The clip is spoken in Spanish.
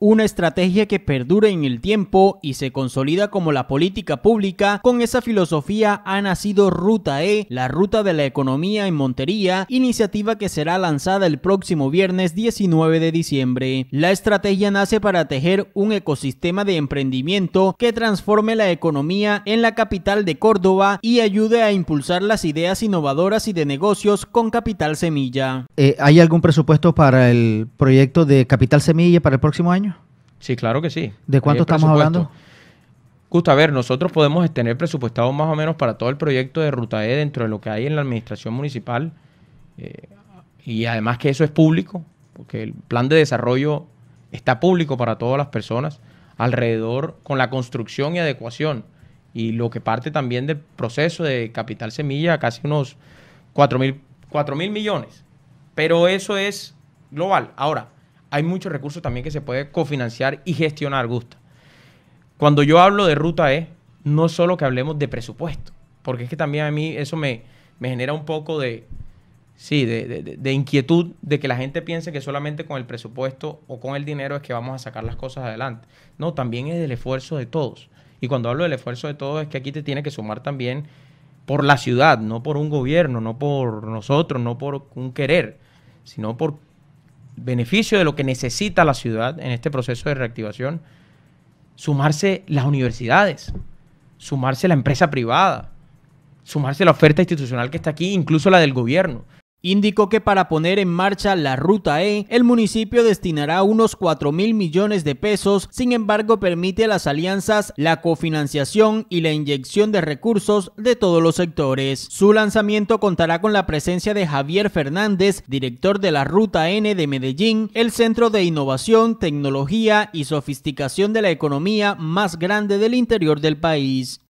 una estrategia que perdure en el tiempo y se consolida como la política pública, con esa filosofía ha nacido Ruta E, la ruta de la economía en Montería, iniciativa que será lanzada el próximo viernes 19 de diciembre. La estrategia nace para tejer un ecosistema de emprendimiento que transforme la economía en la capital de Córdoba y ayude a impulsar las ideas innovadoras y de negocios con Capital Semilla. Eh, ¿Hay algún presupuesto para el proyecto de Capital Semilla para el próximo año? Sí, claro que sí. ¿De cuánto estamos hablando? Justo, a ver, nosotros podemos tener presupuestado más o menos para todo el proyecto de Ruta E dentro de lo que hay en la administración municipal. Eh, y además que eso es público, porque el plan de desarrollo está público para todas las personas, alrededor con la construcción y adecuación. Y lo que parte también del proceso de Capital Semilla, casi unos cuatro 4 mil millones. Pero eso es global. Ahora, hay muchos recursos también que se puede cofinanciar y gestionar, Gusta. Cuando yo hablo de ruta E, no solo que hablemos de presupuesto, porque es que también a mí eso me, me genera un poco de, sí, de, de, de, inquietud de que la gente piense que solamente con el presupuesto o con el dinero es que vamos a sacar las cosas adelante. No, también es el esfuerzo de todos. Y cuando hablo del esfuerzo de todos es que aquí te tiene que sumar también por la ciudad, no por un gobierno, no por nosotros, no por un querer, sino por beneficio de lo que necesita la ciudad en este proceso de reactivación, sumarse las universidades, sumarse la empresa privada, sumarse la oferta institucional que está aquí, incluso la del gobierno. Indicó que para poner en marcha la Ruta E, el municipio destinará unos 4 mil millones de pesos, sin embargo permite a las alianzas, la cofinanciación y la inyección de recursos de todos los sectores. Su lanzamiento contará con la presencia de Javier Fernández, director de la Ruta N de Medellín, el centro de innovación, tecnología y sofisticación de la economía más grande del interior del país.